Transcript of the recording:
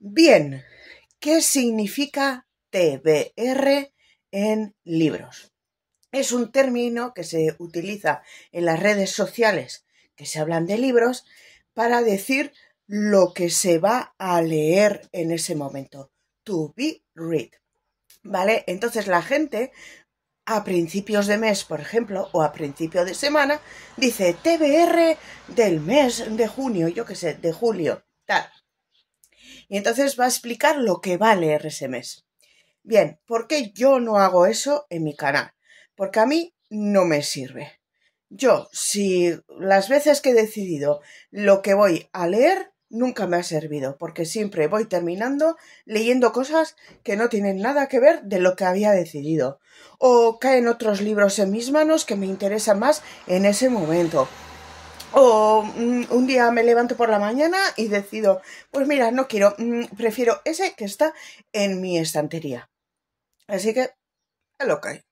Bien, ¿qué significa TBR en libros? Es un término que se utiliza en las redes sociales que se hablan de libros para decir lo que se va a leer en ese momento. To be read. ¿Vale? Entonces la gente a principios de mes, por ejemplo, o a principio de semana, dice TBR del mes de junio, yo qué sé, de julio, tal. Y entonces va a explicar lo que va a leer ese mes. Bien, ¿por qué yo no hago eso en mi canal? Porque a mí no me sirve. Yo, si las veces que he decidido lo que voy a leer, nunca me ha servido, porque siempre voy terminando leyendo cosas que no tienen nada que ver de lo que había decidido. O caen otros libros en mis manos que me interesan más en ese momento. O mm, un día me levanto por la mañana y decido, pues mira, no quiero, mm, prefiero ese que está en mi estantería. Así que, a lo que